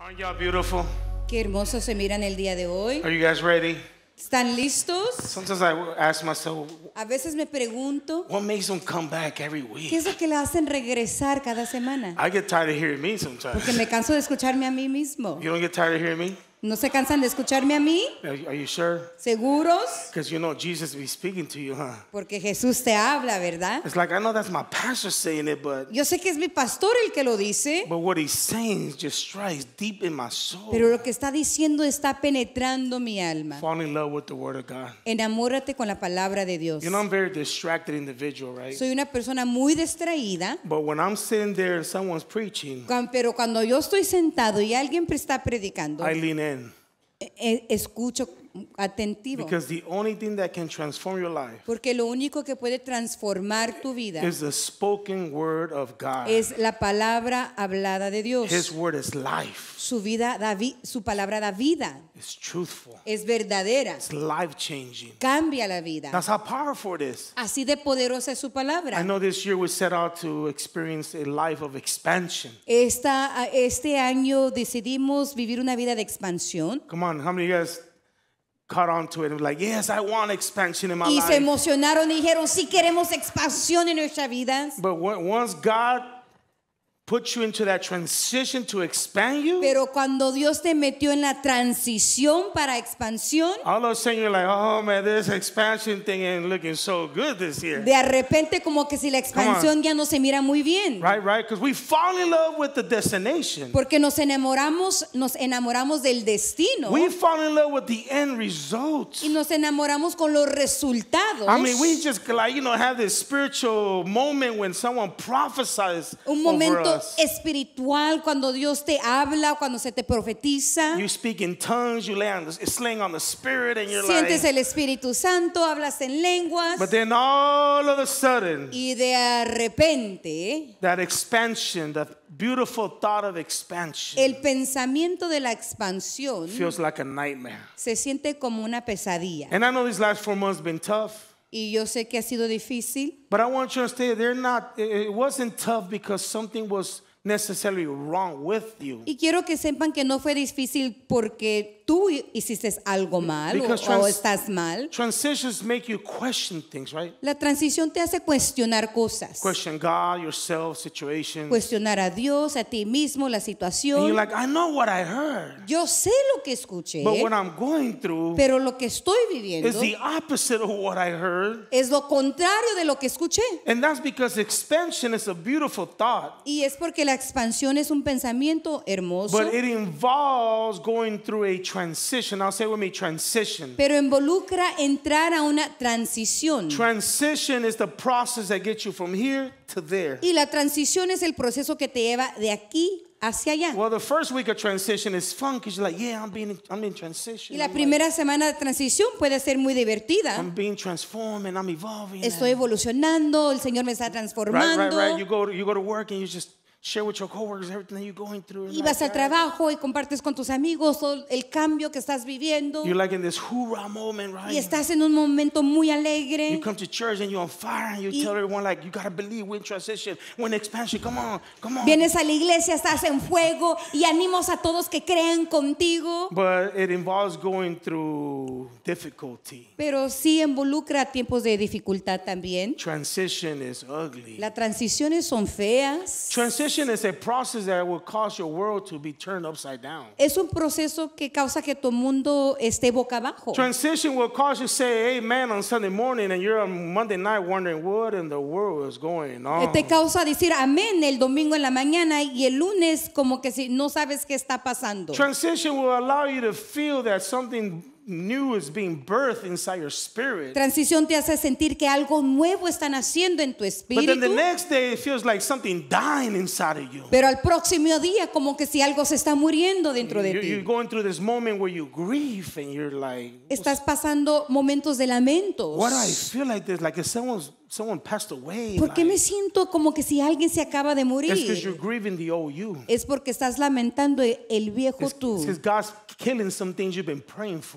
Aren't y'all beautiful? Qué hermosos se miran el día de hoy. Are you guys ready? ¿Están listos? Sometimes I ask myself, a veces me pregunto, what makes them come back every week? ¿qué es lo que le hacen regresar cada semana? I get tired of hearing me sometimes. Porque me canso de escucharme a mí mismo. You don't get tired of hearing me? ¿No se cansan de escucharme a mí? ¿Seguros? Porque Jesús te habla, ¿verdad? Yo sé que es mi pastor el que lo dice. Pero lo que está diciendo está penetrando mi alma. Enamórate con la palabra de Dios. Soy una persona muy distraída. pero cuando yo estoy sentado y alguien está predicando, e, e, escucho porque lo único que puede transformar tu vida es la palabra hablada de Dios. Su, vida su palabra da vida. It's truthful. Es verdadera. It's life changing. Cambia la vida. Así de poderosa es su palabra. a este año decidimos vivir una vida de expansión. caught onto it and was like, yes, I want expansion in my y life. se emocionaron y dijeron, sí queremos expansión en nuestra vida. But once God put you into that transition to expand you. Pero cuando Dios te metió en la transición para expansión, all of a sudden like, oh this expansion thing ain't looking so good this year. De repente como que si la expansión ya no se mira muy bien. Right, right, because we fall in love with the destination. Porque nos enamoramos, nos enamoramos del destino. We fall in love with the end results. Y nos enamoramos con los resultados. I mean, we just like you know have this spiritual moment when someone prophesies. Un momento Espiritual cuando Dios te habla, cuando se te profetiza. You speak in tongues, you the, the spirit and you're Sientes el Espíritu Santo, hablas en lenguas. But then all of a sudden, y de repente, that expansion, that beautiful thought of expansion. El pensamiento de la expansión feels like a nightmare. Se siente como una pesadilla. And I know these last four months have been tough. Y yo sé que ha sido difícil. But I want you to understand, they're not. It wasn't tough because something was necessarily wrong with you. Y quiero que sepan que no fue difícil porque tú hiciste algo mal o, o, estás mal. Transitions make you question things, right? La transición te hace cuestionar cosas. Question God, yourself, situations. Cuestionar a Dios, a ti mismo, la situación. And you're like, I know what I heard. Yo sé lo que escuché. But what I'm going through pero lo que estoy viviendo is the opposite of what I heard. es lo contrario de lo que escuché. And that's because expansion is a beautiful thought. Y es porque la expansión es un pensamiento hermoso. But it involves going through a transition. I'll say with me transition. Pero involucra entrar a una transición. Transition is the process that gets you from here to there. Y la transición es el proceso que te lleva de aquí hacia allá. Well, the first week of transition is fun because you're like, yeah, I'm being, I'm in transition. Y la I'm primera like, semana de transición puede ser muy divertida. I'm being transformed and I'm evolving. Estoy evolucionando, el Señor me está transformando. Right, right, right. You go, to, you go to work and you just y vas al trabajo y compartes con tus amigos todo el cambio que estás viviendo. You're like in this moment, right? Y estás en un momento muy alegre. You come to church and you're on fire and you tell everyone like you gotta believe we're in transition, we're in expansion. Come on, come on. Vienes a la iglesia, estás en fuego y animos a todos que crean contigo. But it involves going through difficulty. Pero sí involucra tiempos de dificultad también. Transition is ugly. La transiciones son feas. Transition Transition is a Es un proceso que causa que tu mundo esté boca abajo. Transition will cause you to say amen on Sunday morning and you're on Monday night wondering what in the world is going eh, on. Te causa decir amén el domingo en la mañana y el lunes como que si no sabes qué está pasando. Transition will allow you to feel that something new is being birthed inside your spirit. Transición te hace sentir que algo nuevo está naciendo en tu espíritu. Pero al próximo día como que si algo se está muriendo dentro de ti. Estás pasando momentos de lamentos. What I feel like this like someone's someone ¿Por qué me siento como que si alguien se acaba de morir? Es porque estás lamentando e-, el viejo tú.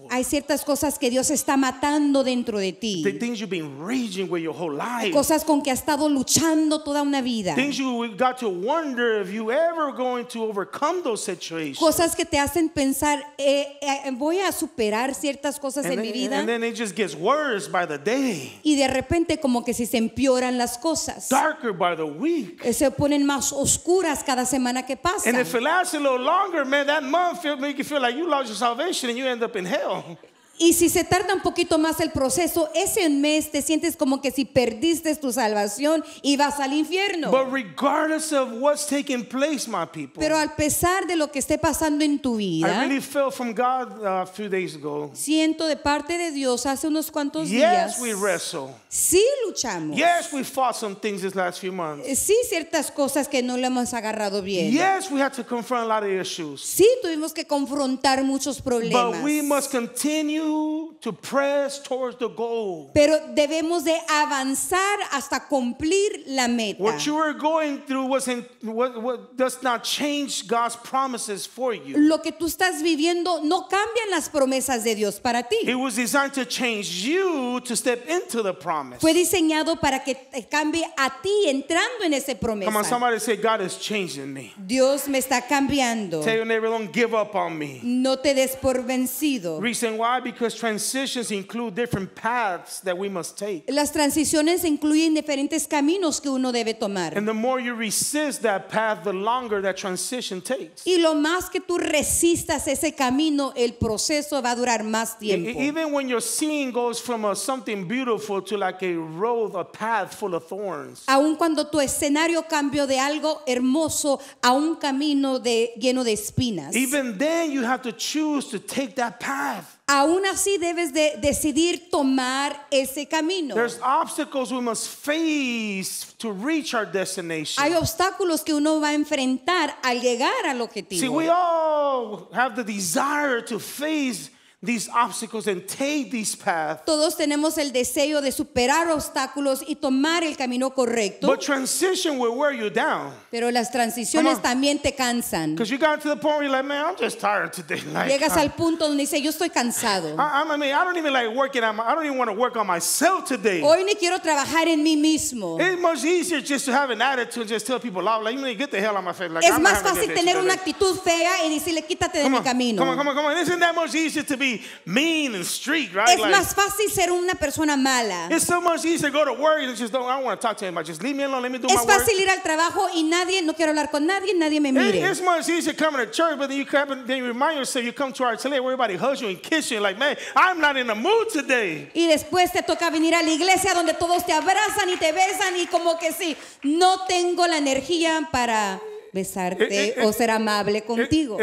Hay ciertas cosas que Dios está matando dentro de ti. Cosas con que has estado luchando toda una vida. Cosas que te hacen pensar eh, eh, voy a superar ciertas cosas en mi vida. Y de repente como que así se empeoran las cosas. Darker by the week. Eh, se ponen más oscuras cada semana que pasa. And if it lasts a little longer, man, that month make you feel like you lost your salvation and you end up in hell. Y si se tarda un poquito más el proceso, ese mes te sientes como que si perdiste tu salvación y vas al infierno. Pero al pesar de lo que esté pasando en tu vida, uh, siento de parte de Dios hace unos cuantos días. We Sí luchamos. Sí ciertas cosas que no le hemos agarrado bien. Sí tuvimos que confrontar muchos problemas to press towards the goal. Pero debemos de avanzar hasta cumplir la meta. What you are going through wasn't what, what does not change God's promises for you. Lo que tú estás viviendo no cambian las promesas de Dios para ti. It was designed to change you to step into the promise. Fue diseñado para que te cambie a ti entrando en ese promesa. Come on, somebody say God is changing me. Dios me está cambiando. Tell your neighbor, don't give up on me. No te des por vencido. Reason why because transitions include different paths that we must take. Las transiciones incluyen diferentes caminos que uno debe tomar. And the more you resist that path, the longer that transition takes. Y lo más que tú resistas ese camino, el proceso va a durar más e-, tiempo. E-, even when your scene goes from a, something beautiful to like a road, a path full of thorns. Aun cuando tu escenario cambió de algo hermoso a un camino de lleno de espinas. Even then you have to choose to take that path aún así debes de decidir tomar ese camino. Hay obstáculos que uno va a enfrentar al llegar al objetivo. See, we all have the desire to face these obstacles and take this path. Todos tenemos el deseo de superar obstáculos y tomar el camino correcto. But transition will wear you down. Pero las transiciones también te cansan. Because you got to the point where you're like, man, I'm just tired today. Like, Llegas uh, al punto donde dice, yo estoy cansado. I, I, mean, I don't even like working. My, I don't even want to work on myself today. Hoy ni quiero trabajar en mí mismo. It's much easier just to have an attitude, just tell people, like, you need to get the hell out of my face. Like, es I'm más fácil tener una actitud fea y decirle, quítate de mi camino. Come on, come on, come on. Isn't that much easier to be mean and streak, right? Es like, más fácil ser una persona mala. It's so much easier to go to work and just don't. I don't want to talk to anybody. Just leave me alone. Let me do es my work. Es fácil ir al trabajo y nadie, no quiero hablar con nadie, nadie me mire. It, it's much easier coming to church, but then you come and then you remind yourself you come to our church, everybody hugs you and kiss you, like man, I'm not in the mood today. Y después te toca venir a la iglesia donde todos te abrazan y te besan y como que sí, no tengo la energía para besarte eh, eh, o eh, ser amable contigo.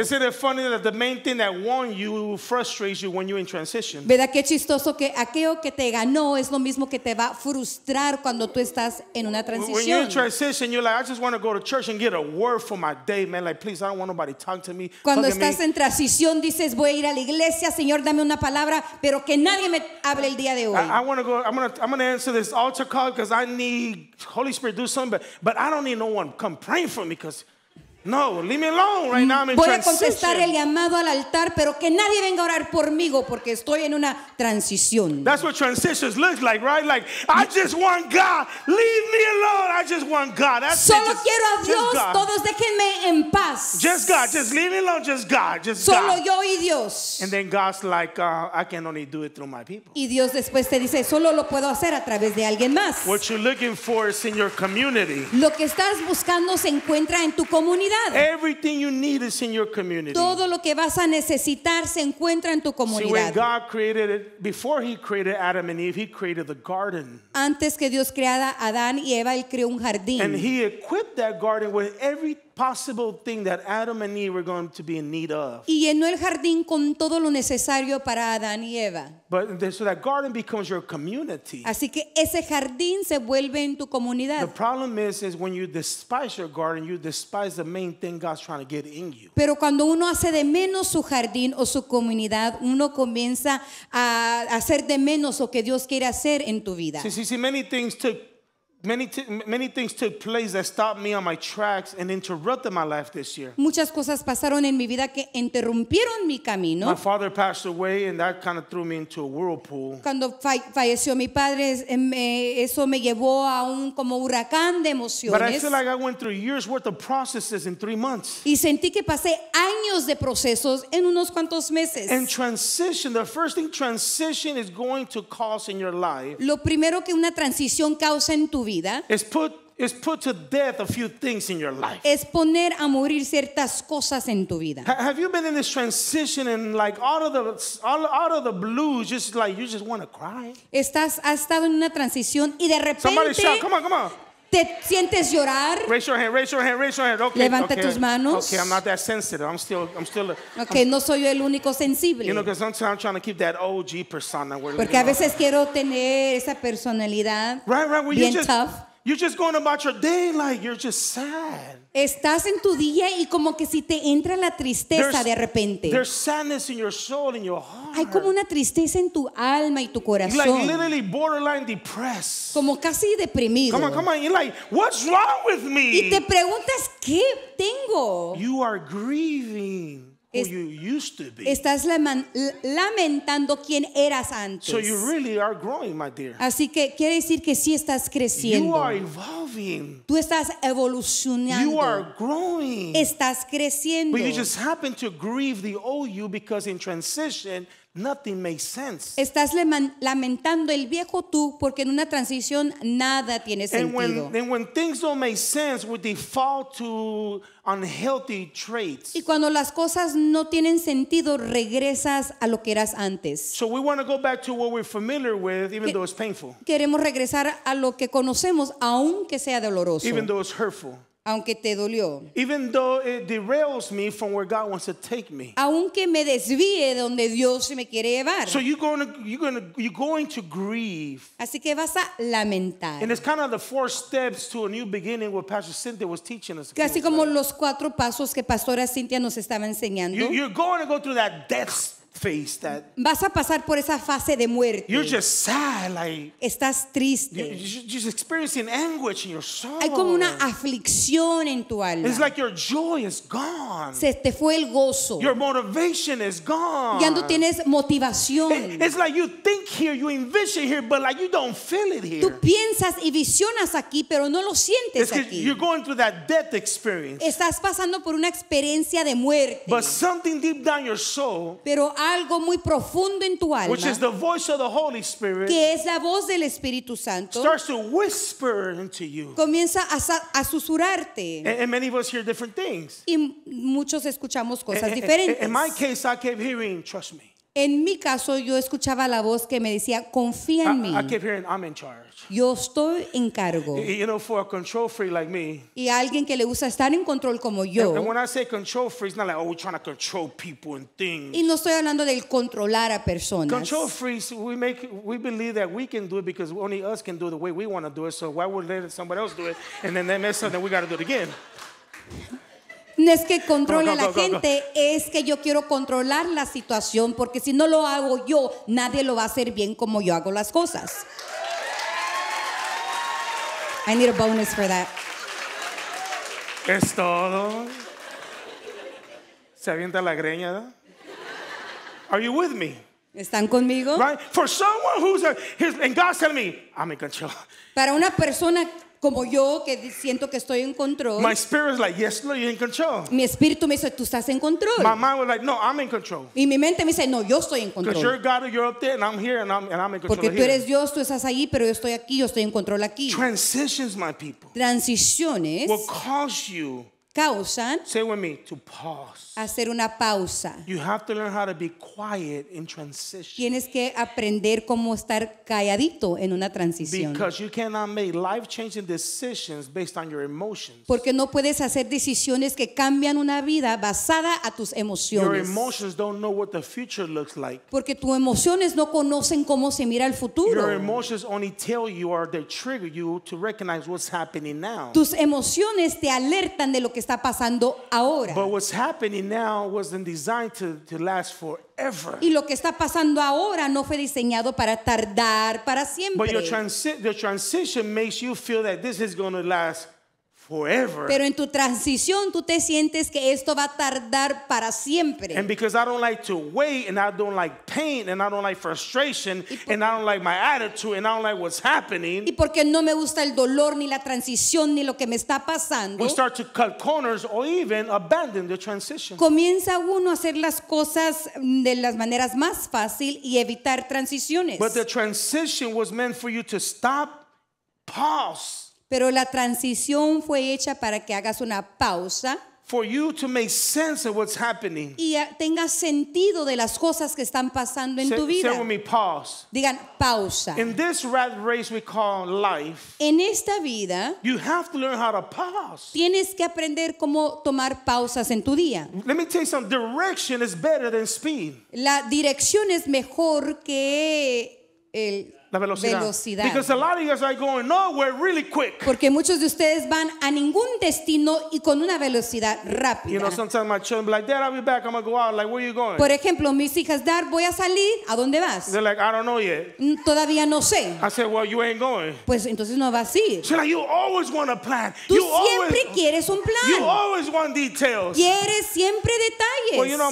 ¿Verdad qué chistoso que aquello que te ganó es lo mismo que te va a frustrar cuando tú estás en una transición? Cuando estás en transición dices voy a ir a la iglesia, Señor, dame una palabra, pero que nadie me hable el día de hoy. No, leave me alone. Right now I'm in Voy a contestar el llamado al altar, pero que nadie venga a orar por mí porque estoy en una transición. That's what transitions look like, right? Like I just want God. Leave me alone. I just want God. That's Solo just, quiero a Dios. Todos déjenme en paz. Just God. Just leave me alone. Just God. Just Solo God. yo y Dios. And then God's like, uh, I can only do it through my people. Y Dios después te dice, solo lo puedo hacer a través de alguien más. What you're looking for is in your community. Lo que estás buscando se encuentra en tu comunidad comunidad. Everything you need is in your community. Todo lo que vas a necesitar se encuentra en tu comunidad. Antes que Dios creara a Adán y Eva, él creó un jardín. And he equipped that garden with everything possible thing that Adam and Eve were going to be in need of. Y llenó el jardín con todo lo necesario para Adán y Eva. But so that garden becomes your community. Así que ese jardín se vuelve en tu comunidad. The problem is is when you despise your garden, you despise the main thing God's trying to get in you. Pero cuando uno hace de menos su jardín o su comunidad, uno comienza a hacer de menos lo que Dios quiere hacer en tu vida. Sí, sí, many things took Many many things took place that stopped me on my tracks and interrupted my life this year. Muchas cosas pasaron en mi vida que interrumpieron mi camino. My father passed away and that kind of threw me into a whirlpool. Cuando falleció mi padre, eh, eso me llevó a un como huracán de emociones. But I feel like I went through years worth of processes in three months. Y sentí que pasé años de procesos en unos cuantos meses. And transition, the first thing transition is going to cause in your life. Lo primero que una transición causa en tu vida vida es put Is put to death a few things in your life. Es poner a morir ciertas cosas en tu vida. Have you been in this transition and like out of the all, out of the blue, just like you just want to cry? Estás has estado en una transición y de repente. Somebody shout, come on, come on. ¿Te sientes llorar? Raise your hand, raise your hand, raise your hand. Okay, Levanta tus manos. Okay, I'm not that sensitive. I'm still, I'm still. Okay, I'm, no soy el único sensible. You know, because I'm trying to keep that OG persona. Where, Porque a veces know. quiero tener esa personalidad right, right, well, bien just, tough. You're just going about your day like you're just sad. Estás en tu día y como que si te entra la tristeza There's- de repente. There's sadness in your soul, in your heart. Hay como una tristeza en tu alma y tu You're like corazón, literally borderline depressed. como casi deprimido. Come on, come on. You're like, what's wrong with me? Y te preguntas, ¿qué tengo? You are grieving. Who you used to be. Estás lamentando quién eras antes. So you really are growing, my dear. Así que quiere decir que sí estás creciendo. You are evolving. Tú estás evolucionando. You are growing. Estás creciendo. But you just happen to grieve the old you because in transition Nothing makes Estás lamentando el viejo tú porque en una transición nada tiene sentido. Y cuando las cosas no tienen sentido, regresas a lo que eras antes. Queremos regresar a lo que conocemos aunque sea doloroso, aunque te dolió. Even though it derails me from where God wants to take me. Aunque me desvíe donde Dios me quiere llevar. So you're going to, you're going to, you're going to grieve. Así que vas a lamentar. And it's kind of the four steps to a new beginning what Pastor Cynthia was teaching us. Casi como los cuatro pasos que Pastora Cynthia nos estaba enseñando. You, you're going to go through that death phase that vas a pasar por esa fase de muerte. You're just sad, like, Estás triste. You're just experiencing anguish in your soul. Hay como una aflicción en tu alma. It's like your joy is gone. Se te fue el gozo. Your motivation is gone. Ya no tienes motivación. It's like you think here, you envision here, but like you don't feel it here. Tú piensas y visionas aquí, pero no lo sientes It's aquí. You're going through that death experience. Estás pasando por una experiencia de muerte. But something deep down your soul. Pero hay algo muy profundo en tu alma, que es la voz del Espíritu Santo, starts to whisper into you. comienza a, a susurrarte. Y muchos escuchamos cosas diferentes. In my case, I kept hearing, trust me. En mi caso, yo escuchaba la voz que me decía, confía en mí. I, I hearing, I'm in charge. Yo estoy en cargo. You know, for a control freak like me. Y alguien que le gusta estar en control como yo. And, when I say control free, it's not like, oh, we're trying to control people and things. Y no estoy hablando del controlar a personas. Control freaks, we make, we believe that we can do it because only us can do it the way we want to do it. So why would let somebody else do it and then they mess up and we got to do it again? No es que controle a la gente, es que yo quiero controlar la situación, porque si no lo hago yo, nadie lo va a hacer bien como yo hago las cosas. I need a bonus for that. Es todo. Se avienta la greña. ¿no? Are you with me? ¿Están conmigo? For someone who's a, God's telling me, I'm in control. Para una persona como yo que siento que estoy en control. My spirit is like, yes, Lord, you're in control. Mi espíritu me dice, tú estás en control. My mind was like, no, I'm in control. Y mi mente me dice, no, yo estoy en control. You're God, you're up there, and I'm here, and I'm, and I'm in control Porque tú eres Dios, tú estás ahí, pero yo estoy aquí, yo estoy en control aquí. Transitions, my people. Transiciones. Will cause you causan Say with me, to pause. hacer una pausa. You have to learn how to be quiet in transition. Tienes que aprender cómo estar calladito en una transición. Because you cannot make life-changing decisions based on your emotions. Porque no puedes hacer decisiones que cambian una vida basada a tus emociones. Your emotions don't know what the future looks like. Porque tus emociones no conocen cómo se mira el futuro. Your emotions only tell you or they trigger you to recognize what's happening now. Tus emociones te alertan de lo que está pasando ahora. But what's happening now wasn't designed to, to last forever. Y lo que está pasando ahora no fue diseñado para tardar para siempre. But your, transi your transition makes you feel that this is going to last forever. Pero en tu transición tú te sientes que esto va a tardar para siempre. And because I don't like to wait and I don't like pain and I don't like frustration por, and I don't like my attitude and I don't like what's happening. Y porque no me gusta el dolor ni la transición ni lo que me está pasando. We start to cut corners or even abandon the transition. Comienza uno a hacer las cosas de las maneras más fácil y evitar transiciones. But the transition was meant for you to stop, pause pero la transición fue hecha para que hagas una pausa. Y tengas sentido de las cosas que están pasando en tu vida. Digan pausa. en esta vida, Tienes que aprender cómo tomar pausas en tu día. La dirección es mejor que el la velocidad. Because are going nowhere really quick. Porque muchos de ustedes van a ningún destino y con una velocidad rápida. Por ejemplo, mis hijas, Dad, voy a salir. ¿A dónde vas? Mm, todavía no sé. Pues entonces no vas a ir. You always want a plan. Tú you siempre always, quieres un plan. want Quieres siempre detalles.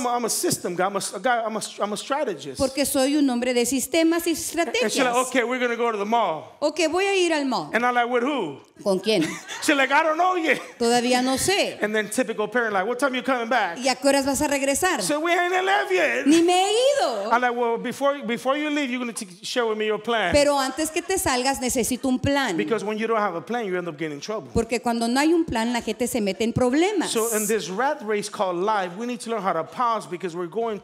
Porque soy un hombre de sistemas y estrategias. Okay, we're gonna go to the mall. Okay, voy a ir al mall. And I'm like, with who? ¿Con quién? She's like, I don't know yet. Todavía no sé. And then typical parent like, what time you coming back? ¿Y a qué horas vas a regresar? So we ain't left yet. Ni me he ido. I'm like, well, before before you leave, you're gonna share with me your plan. Pero antes que te salgas necesito un plan. Because when you don't have a plan, you end up getting in trouble. Porque cuando no hay un plan, la gente se mete en problemas. So in this rat race called life, we need to learn how to pause because we're going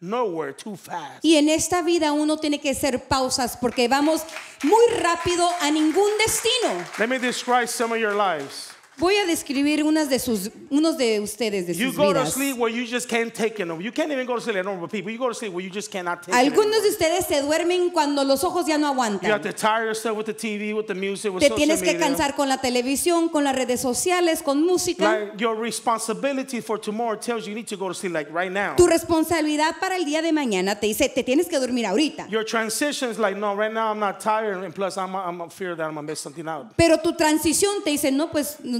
nowhere too fast. Y en esta vida uno tiene que hacer pausas porque porque vamos muy rápido a ningún destino. Let me describe some of your lives. voy a describir unos de ustedes de sus vidas algunos de ustedes se duermen cuando los ojos ya no aguantan te tienes que cansar con la televisión con las redes sociales con música tu responsabilidad para el día de mañana te dice te tienes que dormir ahorita pero tu transición te dice no pues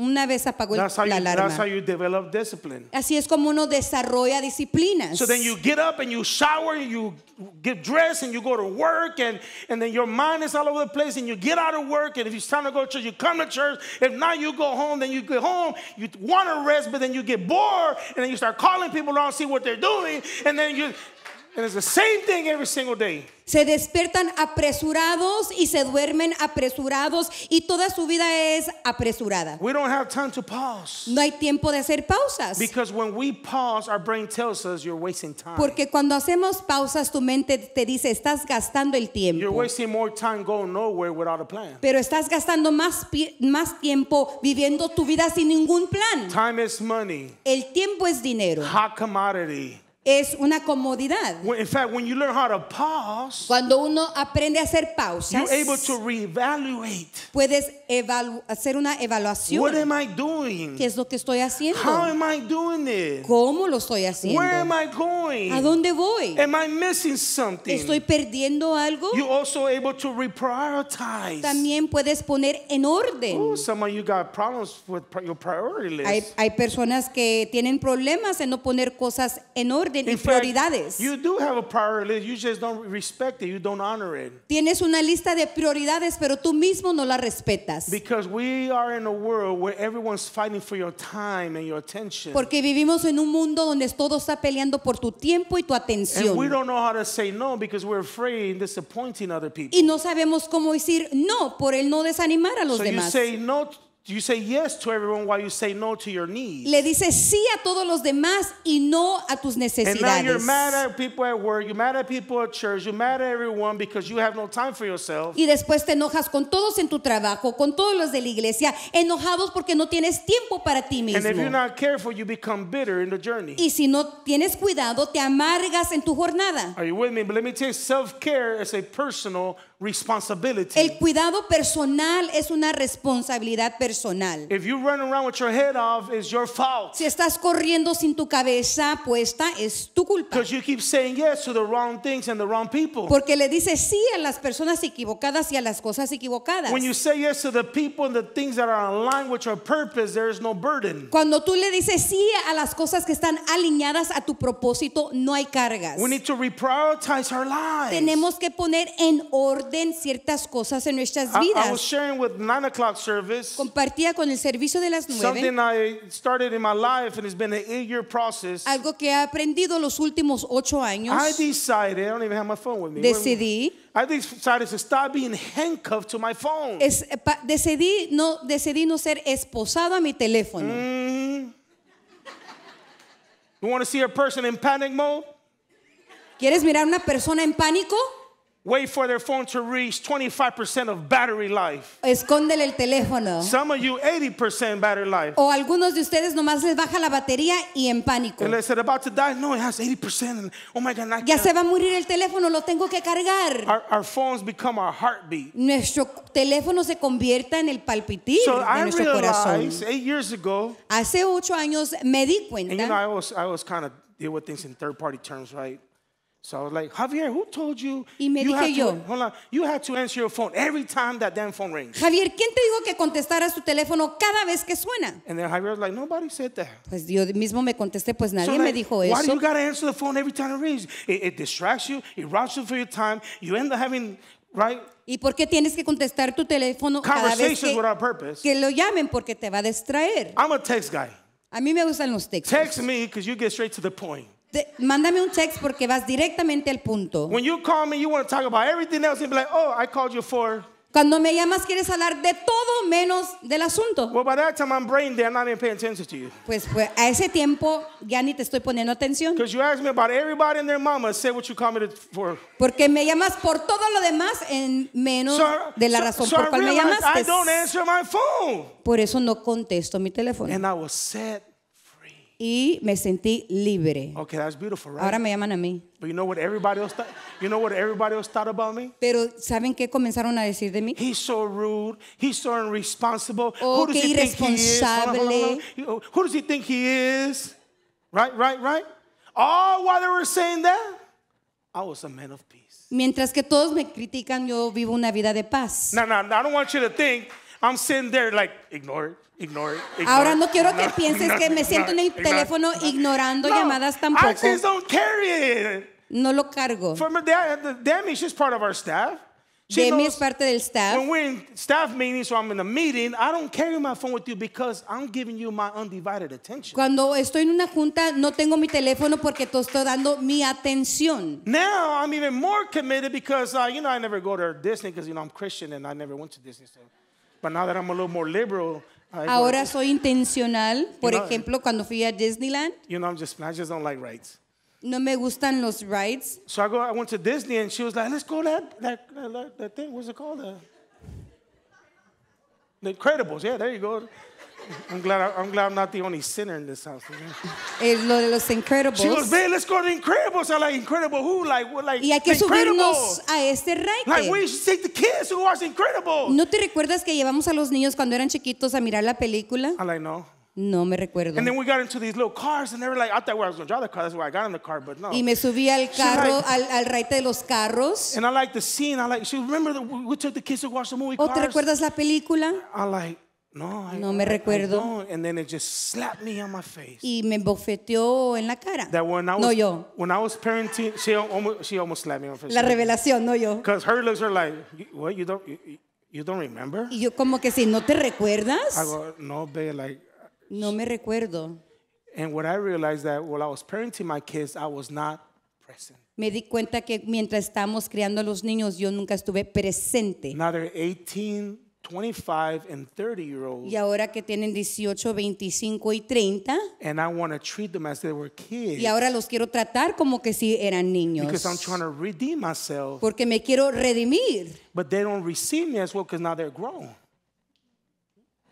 Una vez apagó that's how you, la alarma. That's how you develop discipline. Así es como uno desarrolla disciplinas. So then you get up and you shower, and you get dressed and you go to work and, and then your mind is all over the place and you get out of work and if it's time to go to church, you come to church. If not, you go home. Then you get home, you want to rest, but then you get bored and then you start calling people around, see what they're doing, and then you Se despiertan apresurados y se duermen apresurados y toda su vida es apresurada. No hay tiempo de hacer pausas. Porque cuando hacemos pausas, tu mente te dice estás gastando el tiempo. a Pero estás gastando más más tiempo viviendo tu vida sin ningún plan. Time El tiempo es dinero. Hot commodity es una comodidad. Cuando uno aprende a hacer pausas, puedes hacer una evaluación. ¿Qué es lo que estoy haciendo? ¿Cómo lo estoy haciendo? ¿A dónde voy? ¿Estoy perdiendo algo? También puedes poner en orden. hay personas que tienen problemas en no poner cosas en orden orden y In prioridades. you do have a priority list, you just don't respect it, you don't honor it. Tienes una lista de prioridades, pero tú mismo no la respetas. Because we are in a world where everyone's fighting for your time and your attention. Porque vivimos en un mundo donde todo está peleando por tu tiempo y tu atención. And we don't know how to say no because we're afraid of disappointing other people. Y no sabemos cómo decir no por el no desanimar a los so demás. You say no You say yes to everyone while you say no to your needs. Le dices sí a todos los demás y no a tus necesidades. And now you're mad at people at work, you're mad at people at church, you're mad at everyone because you have no time for yourself. Y después te enojas con todos en tu trabajo, con todos los de la iglesia, enojados porque no tienes tiempo para ti mismo. And if you're not careful, you become bitter in the journey. Y si no tienes cuidado, te amargas en tu jornada. Are you with me? But let me tell you, self-care is a personal el cuidado personal es una responsabilidad personal. Si estás corriendo sin tu cabeza puesta, es tu culpa. Porque le dices sí a las personas equivocadas y a las cosas equivocadas. Cuando tú le dices sí a las cosas que están alineadas a tu propósito, no hay cargas. Tenemos que poner en orden orden ciertas cosas en nuestras vidas. I, I was sharing with nine o'clock service. Compartía con el servicio de las nueve. Algo que he aprendido los últimos ocho años. I decided, I don't even have my phone with me. Decidí. I decided to stop being handcuffed to my phone. Es, pa, decidí no decidí no ser esposado a mi teléfono. Mm. You want to see a person in panic mode? ¿Quieres mirar una persona en pánico? Wait for their phone to reach 25% of battery life. Escóndele el teléfono. Some of you 80% battery life. O algunos de ustedes nomás les baja la batería y en pánico. And they said about to die. No, it has 80%. And, oh my God, I ya se va a morir el teléfono, lo tengo que cargar. Our, phones become our heartbeat. Nuestro teléfono se convierta en el palpitir so de I nuestro realized, corazón. Eight years ago, Hace ocho años me di cuenta. And you know, I always, I always kind of deal with things in third party terms, right? So I was like, Javier, who told you? Y me you dije yo. To, you had to answer your phone every time that damn phone rings. Javier, ¿quién te dijo que contestaras tu teléfono cada vez que suena? And then Javier was like, nobody said that. Pues yo mismo me contesté, pues nadie me dijo eso. Why do you gotta answer the phone every time it rings? It, distracts you, it robs you for your time. You end up having right. ¿Y por qué tienes que contestar tu teléfono cada vez que, que lo llamen porque te va a distraer? I'm a text guy. A mí me gustan los textos. Text me because you get straight to the point mándame un text porque vas directamente al punto. Cuando me llamas quieres hablar de todo menos del asunto. Pues, pues, a ese tiempo ya ni te estoy poniendo atención. Porque me llamas por todo lo demás en menos de la razón por so cual me llamaste. Por eso no contesto mi teléfono y me sentí libre. Okay, that's beautiful, right? Ahora me llaman a mí. But you know what everybody else thought? You know what everybody else thought about me? Pero ¿saben qué comenzaron a decir de mí? He's so rude. He's so irresponsible. Oh, Who does he think he is? Hold on, hold on. Who does he think he is? Right, right, right? All while they were saying that, I was a man of peace. Mientras que todos me critican, yo vivo una vida de paz. No, no, I don't want you to think I'm sitting there like, ignore it, ignore it. Ignore Ahora no quiero que pienses que me siento en el teléfono ignorando llamadas tampoco. I just don't carry it. No lo cargo. For Demi, she's part of our staff. She Demi knows, es parte del staff. When we're in staff meetings so I'm in a meeting, I don't carry my phone with you because I'm giving you my undivided attention. Cuando estoy en una junta, no tengo mi teléfono porque te estoy dando mi atención. Now I'm even more committed because uh, you know I never go to Disney because you know I'm Christian and I never went to Disney. So. But now that I'm a little more liberal, uh, I Ahora soy intencional. Por know, ejemplo, cuando fui a Disneyland, you know, I'm just, I just don't like rides. No me gustan los rides. So I go. I went to Disney, and she was like, "Let's go that that that, that thing. What's it called? Uh, the Incredibles. Yeah, there you go. I'm glad, glad I'm not the only sinner in this house. Es lo de los Incredibles. She goes, man, let's go to Incredibles. I'm like, Incredible who? Like, what, like, y hay que subirnos a este raite. Like, we should take the kids who watch Incredibles. ¿No te recuerdas que llevamos a los niños cuando eran chiquitos a mirar la película? I like, no. No me recuerdo. And and then we got got into these little cars they were like, I I thought going to drive the the car, car, that's why in but no. Y me subí al carro like, al, al raite de los carros. And I like the scene. I like she remember the, we took the kids to watch the movie Cars. ¿O te recuerdas la película? I like no, I, no me recuerdo. And then it just slapped me on my face. Y me bofeteó en la cara. That when I was, no yo. When I was parenting, she almost, she almost slapped me on the face. La revelación, no yo. Because her looks are like, what you don't, you, you don't remember? Y yo como que si no te recuerdas. I go, no, babe, like. No me recuerdo. And what I realized that while I was parenting my kids, I was not present. Me di cuenta que mientras estábamos criando a los niños, yo nunca estuve presente. Now they're 18. 25 and 30 year olds. Y ahora que tienen 18, 25 y 30. And I want to treat them as they were kids. Y ahora los quiero tratar como que si eran niños. Because I'm trying to redeem myself. Porque me quiero redimir. But they don't receive me as well because now they're grown.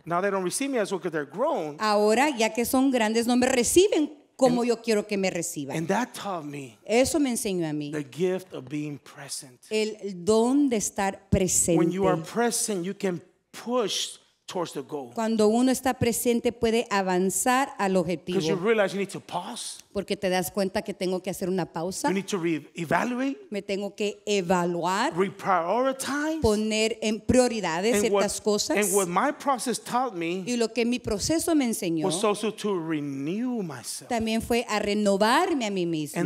Now they don't receive me as well because they're grown. Ahora ya que son grandes no me reciben como yo quiero que me reciba. And that taught me Eso me enseñó a mí the gift of being present. el don de estar presente. When you are present, you can push cuando uno está presente puede avanzar al objetivo. Porque te das cuenta que tengo que hacer una pausa. me tengo que evaluar. Reprioritize, poner en prioridades ciertas cosas. y lo que mi proceso me enseñó también fue a renovarme a mí mismo.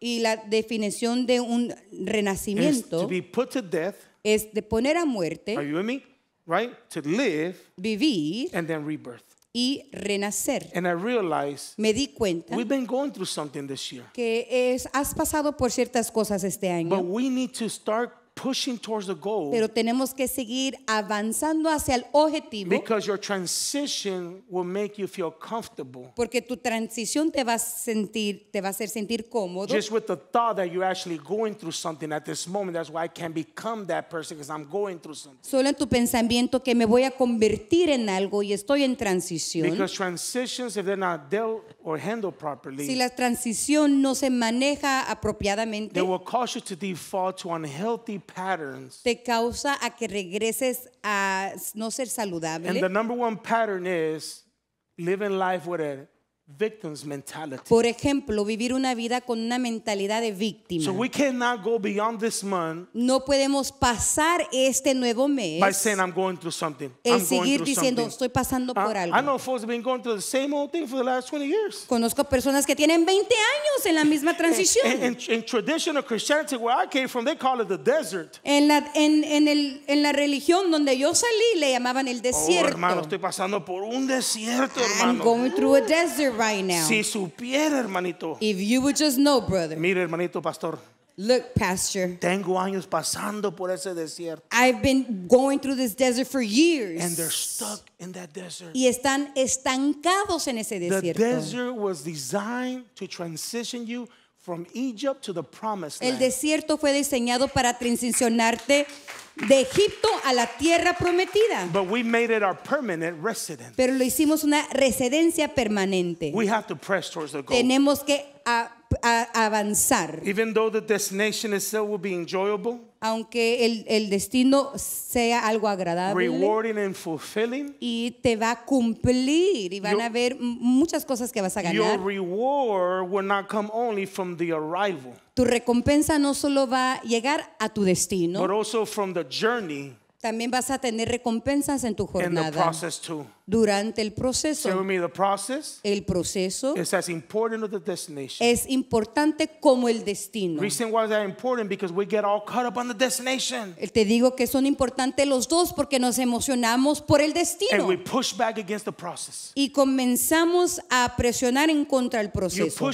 y la definición de un renacimiento es de poner a muerte. Are you with me? Right? To live. Vivir. And then rebirth. Y renacer. And I realized, me di cuenta we've been going through something this year. que es, has pasado por ciertas cosas este año. But we need to start pushing towards the goal. Pero tenemos que seguir avanzando hacia el objetivo. Porque tu transición te va a sentir te va a hacer sentir cómodo. Just with the thought that you're actually going through something at this moment, that's why I become that person Solo en tu pensamiento que me voy a convertir en algo y estoy en transición. transitions if they're Si la transición no se maneja apropiadamente. They will cause you to default to unhealthy patterns. Te causa a que regreses a no ser saludable. And the number one pattern is living life with a victim's mentality. Por ejemplo, vivir una vida con una mentalidad de víctima. So we cannot go beyond this month no podemos pasar este nuevo mes by saying I'm going through something. El I'm seguir going diciendo estoy pasando por ah, I, algo. I know folks have been going through the same old thing for the last 20 years. Conozco personas que tienen 20 años en la misma transición. In, in, in traditional Christianity where I came from they call it the desert. En la en, en el en la religión donde yo salí le llamaban el desierto. Oh, hermano, estoy pasando por un desierto, hermano. I'm going through a desert. right now. Si supiera, hermanito. If you would just know, brother. hermanito, pastor. Look, pastor. Tengo años pasando por ese desierto. I've been going through this desert for years. And they're stuck in that desert. Y están estancados en ese desierto. The desert was designed to transition you El desierto fue diseñado para transicionarte de Egipto a la tierra prometida. Pero lo hicimos una residencia permanente. Tenemos que a, a avanzar. Even though the destination itself will be enjoyable, aunque el, el, destino sea algo agradable rewarding and fulfilling, y te va a cumplir y van your, a haber muchas cosas que vas a ganar. Your reward will not come only from the arrival, tu recompensa no solo va a llegar a tu destino, but also from the journey también vas a tener recompensas en tu jornada. Durante el proceso. el proceso es importante como el destino. Eh, te digo que son importantes los dos porque nos emocionamos por el destino. Y comenzamos a presionar en contra del proceso.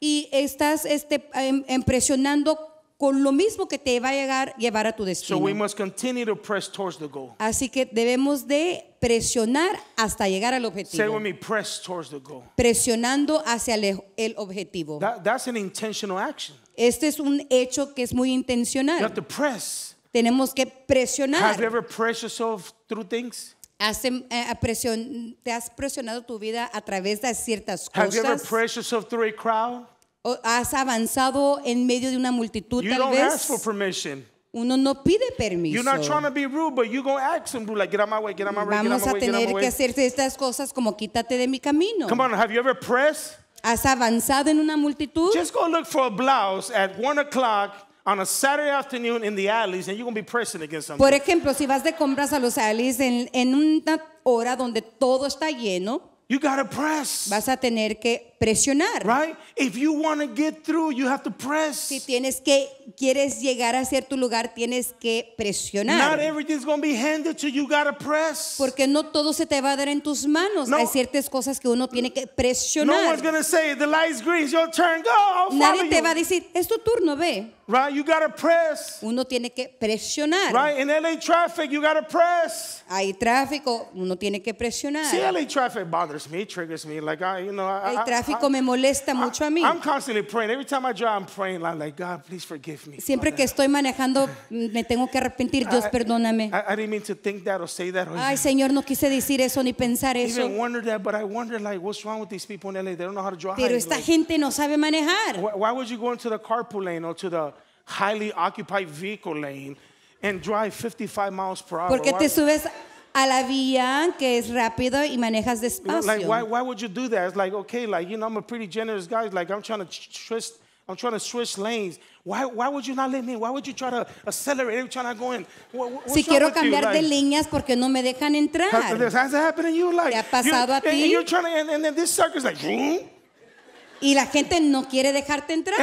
Y estás este, em, impresionando em, con lo mismo que te va a llegar, llevar a tu destino. So we must continue to press towards the goal. Así que debemos de presionar hasta llegar al objetivo. Say with me, press towards the goal. Presionando hacia el, el objetivo. That, that's an intentional action. Este es un hecho que es muy intencional. You have to press. Tenemos que presionar. Have you ever pressed yourself through things? Has, em, eh, presion, ¿Te has presionado tu vida a través de ciertas cosas? Have you ever pressed yourself through a crowd? has avanzado en medio de una multitud you tal don't vez. Ask for permission. Uno no pide permiso. Vamos a tener que hacerse estas cosas como quítate de mi camino. Come on, have you ever pressed? ¿Has avanzado en una multitud? Just go look for a blouse at one o'clock on a Saturday afternoon in the alleys and you're going to be pressing against something. Por ejemplo, si vas de compras a los alleys en, en una hora donde todo está lleno, You gotta press. Vas a tener que presionar. Right? If you want to get through, you have to press. Si tienes que quieres llegar a cierto lugar, tienes que presionar. Not everything's gonna be handed to you. you gotta press. Porque no todo se te va a dar en tus manos. No, Hay ciertas cosas que uno tiene que presionar. No one's gonna say the light's green, your turn, go. I'll Nadie te you. va a decir es tu turno, ve. Right, you gotta press. Uno tiene que presionar. Right, in LA traffic, you gotta press. Hay tráfico, uno tiene que presionar. See, LA traffic bothers me, triggers me. Like I, you know, I, El tráfico I, me molesta mucho a mí. I'm constantly praying. Every time I drive, I'm praying. like, God, please forgive me. Siempre que estoy manejando, mm, me tengo que arrepentir. Dios, perdóname. I, didn't mean to think that or say that. Or Ay, Señor, no quise decir eso ni pensar eso. Even wonder that, but I wonder like, what's wrong with these people in LA? They don't know how to drive. Pero esta like, gente no sabe manejar. Why, why would you go into the carpool lane or to the highly occupied vehicle lane and drive 55 miles per hour. Porque te subes a la vía que es rápido y manejas despacio. Like, why, why would you do that? It's like, okay, like, you know, I'm a pretty generous guy. Like, I'm trying to twist. I'm trying to switch lanes. Why, why would you not let me? Why would you try to accelerate every time I go in? What, si quiero cambiar like, de líneas porque no me dejan entrar. Has, has happened to you? Like, ¿Te ha pasado a ti? And, and you're trying to, and, and then this sucker's like, Vroom. Y la gente no quiere dejarte entrar.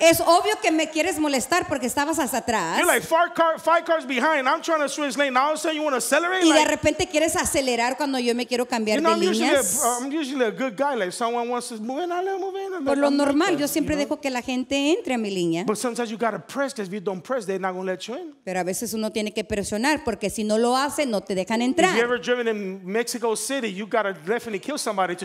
Es obvio que me quieres molestar porque estabas hasta atrás. Y de repente quieres acelerar cuando yo me quiero cambiar de línea. Uh, em Por lo normal, yo siempre dejo que la gente entre a mi línea. Pero a veces uno tiene que presionar porque si no lo hace, no te dejan entrar.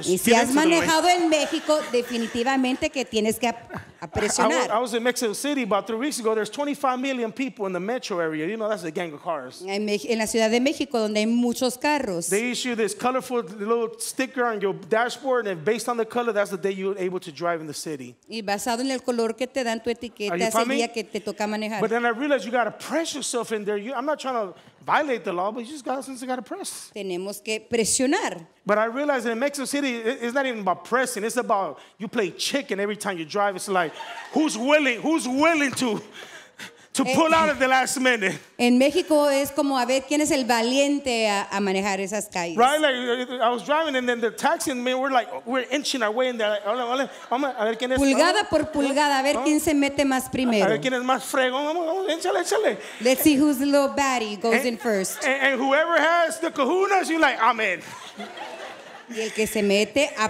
Y si has manejado en México, definitivamente que tienes que apresionar. I was, in Mexico City about three weeks ago. There's 25 million people in the metro area. You know, that's a gang of cars. En, la Ciudad de México, donde hay muchos carros, They issue this colorful little sticker on your dashboard, and based on the color, that's the day you're able to drive in the city. y basado en el color que te dan tu etiqueta, es el día que te toca manejar. But then I realized you got to press yourself in there. I'm not trying to violate the law, but you just got since you got to press. Tenemos que presionar. But I realize in Mexico City, it's not even about pressing. It's about you play chicken every time you drive. It's like who's willing? Who's willing to? to eh, pull out eh, at the last minute. En México es como a ver quién es el valiente a, a manejar esas calles. Right, like I was driving and then the taxi and me we're like we're inching our way in there. like, hola, hola, vamos a ver quién es. Pulgada por pulgada, a ver quién se mete más primero. A ver quién es más fregón, vamos, vamos, échale, échale. Let's see who's the little baddie goes and, in eh, first. And, and whoever has the kahunas, you're like, I'm in. Y el que se mete a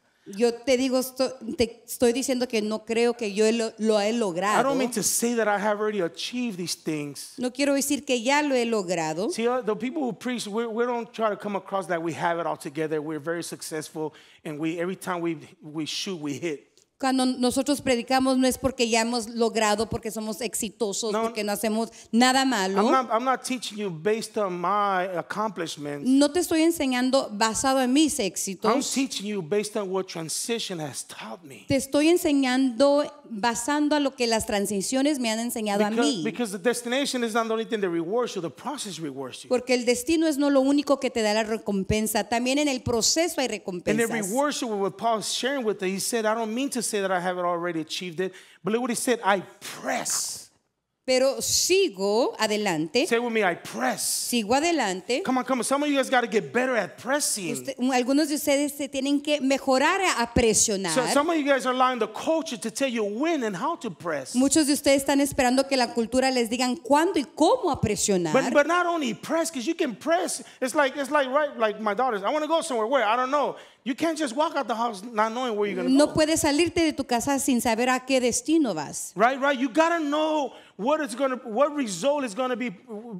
Yo te digo, estoy, te estoy diciendo que no creo que yo lo, lo he logrado. I don't mean to say that I have already achieved these things. No quiero decir que ya lo he logrado. See, uh, the people who preach, we, we don't try to come across that we have it all together. We're very successful, and we every time we we shoot, we hit cuando nosotros predicamos no es porque ya hemos logrado, porque somos exitosos, porque no hacemos nada malo. No te estoy enseñando basado en mis éxitos. Te estoy enseñando basando a lo que las transiciones me han enseñado a mí. Porque el destino es no lo único que te da la recompensa, también en el proceso hay recompensa say that I haven't already achieved it, but look what he said, I press. Pero sigo adelante. Say with me, I press. Sigo adelante. Come on, come on. Some of you guys got to get better at pressing. Usted, algunos de ustedes se tienen que mejorar a presionar. So, some of you guys are allowing the culture to tell you when and how to press. Muchos de ustedes están esperando que la cultura les digan cuándo y cómo a presionar. But, but not only press, because you can press. It's like it's like right like my daughters. I want to go somewhere. Where? I don't know. You can't just walk out the house not knowing where you're going no go. puedes salirte de tu casa sin saber a qué destino vas. Right, right. You gotta know what is going to, what result is going to be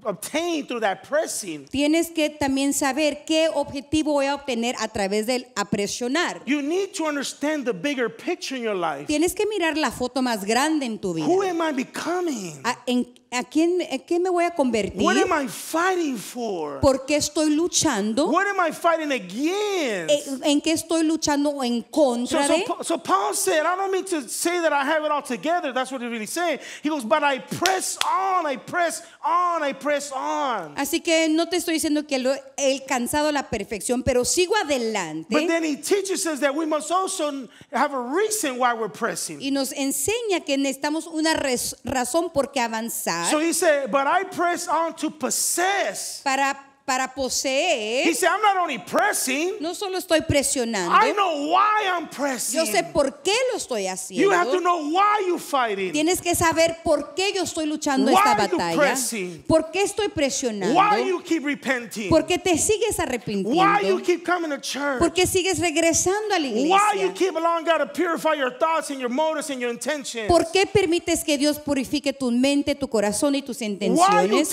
obtained through that pressing. Tienes que también saber qué objetivo voy a obtener a través del apresionar. You need to understand the bigger picture in your life. Tienes que mirar la foto más grande en tu vida. Who am I becoming? A, en, a quién, a quién me voy a convertir? What am I fighting for? ¿Por qué estoy luchando? What am I fighting against? Eh, en qué estoy luchando en contra de. So, so, so Paul said, I don't mean to say that I have it all together. That's what he's really saying. He goes, but I press on, I press on, I press on. Así que no te estoy diciendo que lo he alcanzado la perfección, pero sigo adelante. But then he teaches us that we must also have a reason why we're pressing. Y nos enseña que necesitamos una razón por qué avanzar. So he said, but I press on to possess. Para para poseer. no solo estoy presionando. Yo sé por qué lo estoy haciendo. Tienes que saber por qué yo estoy luchando esta batalla. ¿Por qué estoy presionando? Why ¿Por qué te sigues arrepintiendo? Why ¿Por qué sigues regresando a la iglesia? ¿Por qué permites que Dios purifique tu mente, tu corazón y tus intenciones?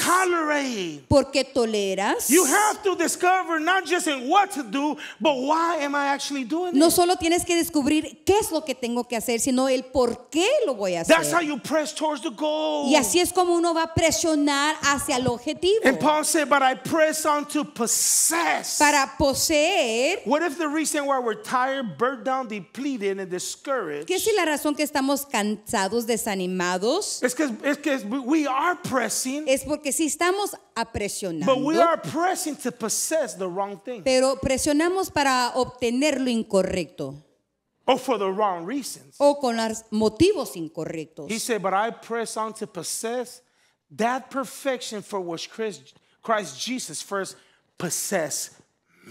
porque toleras? You have to discover not just in what to do, but why am I actually doing it. No solo tienes que descubrir qué es lo que tengo que hacer, sino el por qué lo voy a hacer. That's how you press towards the goal. Y así es como uno va a presionar hacia el objetivo. And Paul said, "But I press on to possess." Para poseer. What if the reason why we're tired, burnt down, depleted, and discouraged? ¿Qué si la razón que estamos cansados, desanimados? Es que es que we are pressing. Es porque si estamos apresionando. But pressing to possess the wrong thing. Pero presionamos para obtener lo incorrecto. Or oh, for the wrong reasons. O con los motivos incorrectos. He said, but I press on to possess that perfection for which Christ, Christ Jesus first possessed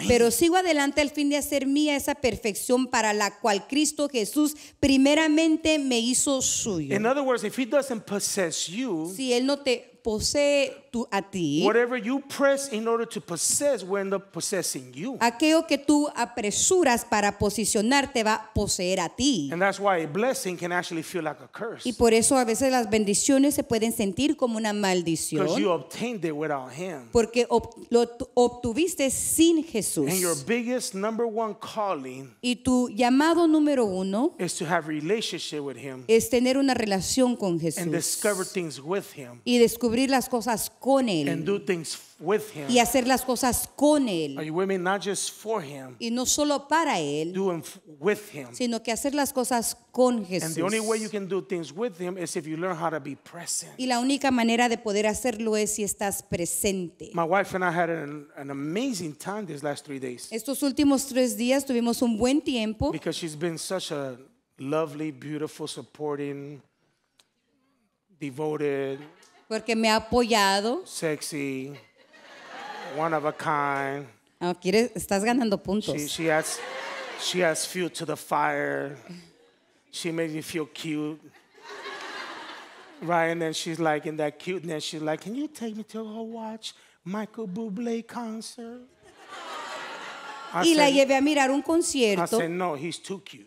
Pero sigo adelante al fin de hacer mía esa perfección para la cual Cristo Jesús primeramente me hizo suyo. In other words, if he doesn't possess you, si él no te posee a ti. Whatever you press in order to possess will end up possessing you. Aquello que tú apresuras para posicionarte va a poseer a ti. And that's why a blessing can actually feel like a curse. Y por eso a veces las bendiciones se pueden sentir como una maldición. Because you obtained it without him. Porque ob lo obtuviste sin Jesús. And your biggest number one calling y tu llamado número uno is to have relationship with him. es tener una relación con Jesús. And discover things with him. Y descubrir descubrir las cosas con él y hacer las cosas con él. y no solo para él, em sino que hacer las cosas con Jesús. Y la única manera de poder hacerlo es si estás presente. Estos últimos tres días tuvimos un buen tiempo. Because she's been such a lovely, beautiful, supporting, devoted. Porque me ha apoyado. Sexy. One of a kind. Oh, ah, ¿quieres? Estás ganando puntos. She, she, has, she has fuel to the fire. She made me feel cute. Right, and then she's like in that cuteness, she's like, "Can you take me to her watch Michael Bublé concert?" y la llevé a mirar un concierto. I said, "No, he's too cute."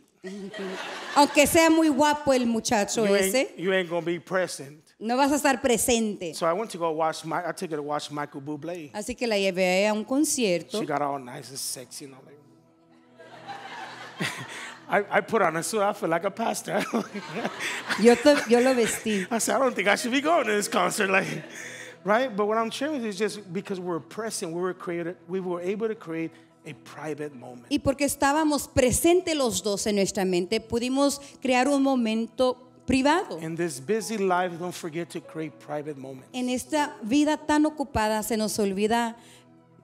Aunque sea muy guapo el muchacho ese. you ain't gonna be present. No vas a estar presente. So I went to go watch my, I took her to watch Michael Bublé. Así que la llevé a un concierto. She got all nice and sexy, you know, like. I, I put on a suit. I feel like a pastor. yo, te, yo lo vestí. I said, I don't think I should be going to this concert, like, right? But what I'm sharing with you is just because we're present, we were created, we were able to create A private moment. Y porque estábamos presentes los dos en nuestra mente, pudimos crear un momento en esta vida tan ocupada se nos olvida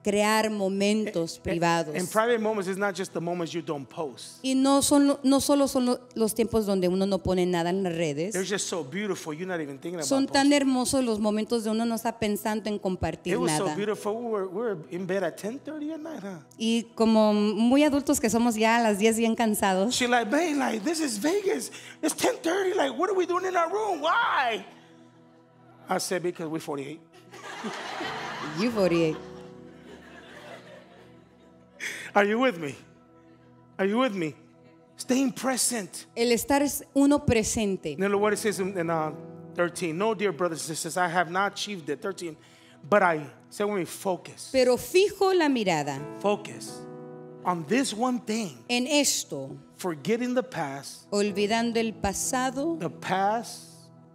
crear eh, momentos eh, privados. And private moments is not just the moments you don't post. Y no son no solo son los tiempos donde uno no pone nada en las redes. They're just so beautiful, you're not even thinking about son tan hermosos los momentos donde uno no está pensando en compartir It was nada. So beautiful. We were, we were in bed at 10:30 at night. Huh? Y como muy adultos que somos ya a las 10 bien cansados. She like, "Babe, like this is Vegas. It's 10:30. Like what are we doing in our room? Why?" I said because we're 48. you 48. Are you with me? Are you with me? Staying present. El estar es uno presente. You the what says in, in 13. Uh, no, dear brothers and sisters, I have not achieved the 13. But I, say when me, focus. Pero fijo la mirada. Focus on this one thing. En esto. Forgetting the past. Olvidando el pasado. The past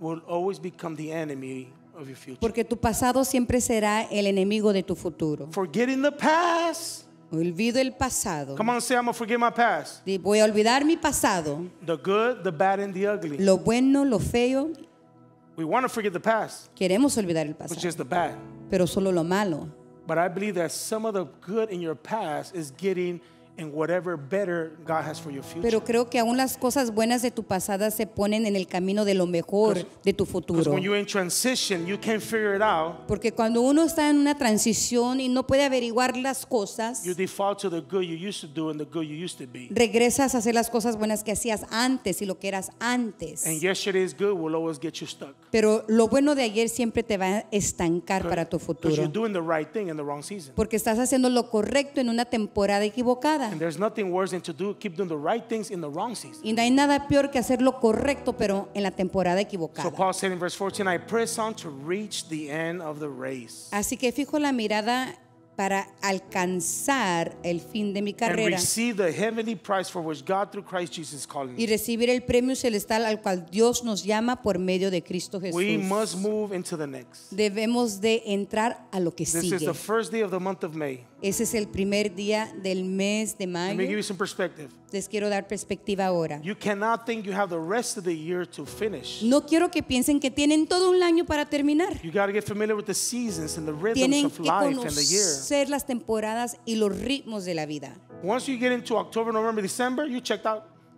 will always become the enemy of your future. Porque tu pasado siempre será el enemigo de tu futuro. Forgetting the past. Olvido el pasado. Come on, say I'm gonna forget my past. Di, Voy a olvidar mi pasado. The good, the bad, and the ugly. Lo bueno, lo feo. We want to forget the past, Queremos olvidar el which is pasado, the bad. pero solo lo malo. But I believe that some of the good in your past is getting pero creo que aún las cosas buenas de tu pasada se ponen en el camino de lo mejor de tu futuro. Porque cuando uno está en una transición y no puede averiguar las cosas, regresas a hacer las cosas buenas que hacías antes y lo que eras antes. Pero lo bueno de ayer siempre te va a estancar para tu futuro. Porque estás haciendo lo correcto en una temporada equivocada. Y no hay nada peor que hacer lo correcto pero en la temporada equivocada. Así que fijo la mirada para alcanzar el fin de mi carrera y recibir el premio celestial al cual Dios nos llama por medio de Cristo Jesús. Debemos de entrar a lo que This sigue. Is the first day of the month of May. Ese es el primer día del mes de mayo. Les quiero dar perspectiva ahora. No quiero que piensen que tienen todo un año para terminar. You get tienen conocer las temporadas y los ritmos de la vida.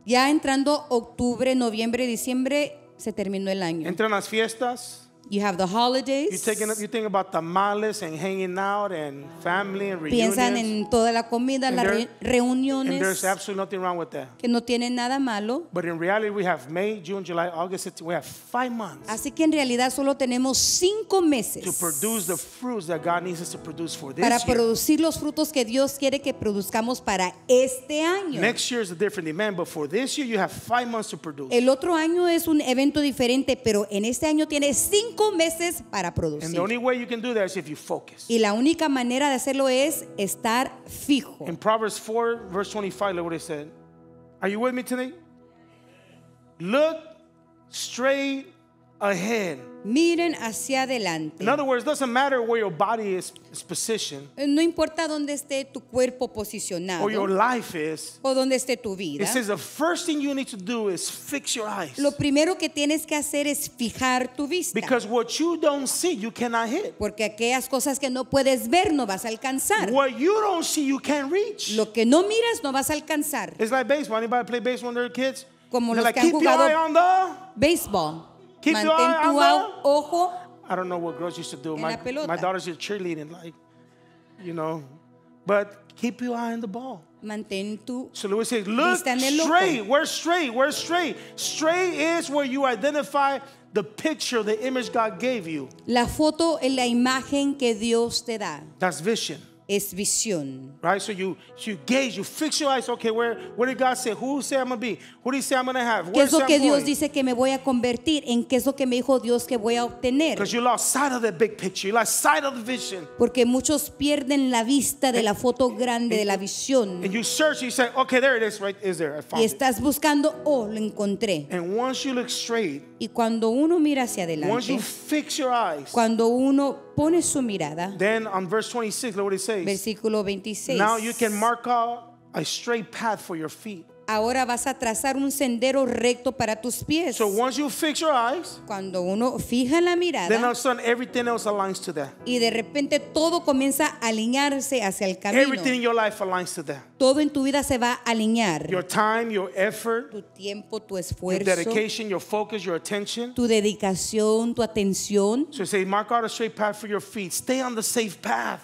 Ya entrando octubre, noviembre, diciembre, se terminó el año. Entran las fiestas. You have the holidays. You taking you think about tamales and hanging out and family and reunions. Piensan en toda la comida, and las there, reuniones. And there's absolutely nothing wrong with that. Que no tiene nada malo. But in reality we have May, June, July, August, we have five months. Así que en realidad solo tenemos cinco meses. To produce the fruits that God needs us to produce for this Para producir year. los frutos que Dios quiere que produzcamos para este año. Next year is a different demand, but for this year you have five months to produce. El otro año es un evento diferente, pero en este año tiene cinco cinco meses para producir. And the only way you you can do that is if focus. Y la única manera de hacerlo es estar fijo. In Proverbs 4, verse 25, look what it said. Are you with me today? Look straight Miren hacia adelante. In other words, eh, No importa dónde esté tu cuerpo posicionado. O dónde esté tu vida. It Lo primero que tienes que hacer es fijar tu vista. Porque aquellas cosas que no puedes ver no vas a alcanzar. Lo que no miras no vas a alcanzar. It's like baseball. Anybody play baseball Como los béisbol. Keep your eye tu out. ojo. I don't know what girls used to do. My, my daughter's just cheerleading, like, you know. But keep your eye on the ball. Mantén tu so Louis says, look straight. We're straight. We're straight. Straight is where you identify the picture, the image God gave you. La foto es la imagen que Dios te da. That's vision. es visión. Right? So you, you gaze, you fix your eyes. Okay, where, where did God say? Who say I'm gonna be? Who did he say I'm gonna have? Where ¿Qué es lo que Dios dice que me voy a convertir? ¿En qué es lo que me dijo Dios que voy a obtener? Because you lost sight of the big picture. You lost sight of the vision. Porque muchos pierden la vista de la foto grande de la visión. And you search, you say, okay, there it is, right? Is there? I found y estás buscando, oh, lo encontré. And once you look straight. Y cuando uno mira hacia adelante, cuando uno pone su mirada, then on verse versículo 26, Now you can mark out a straight path for your feet. Ahora vas a trazar un sendero recto para tus pies. So once you fix your eyes, cuando uno fija la mirada, then all of a sudden everything else aligns to that. Y de repente todo comienza a alinearse hacia el camino. Everything in your life aligns to that. Todo en tu vida se va a alinear. Your time, your effort, tu tiempo, tu esfuerzo, your dedication, your focus, your attention. Tu dedicación, tu atención. So say, mark out a straight path for your feet. Stay on the safe path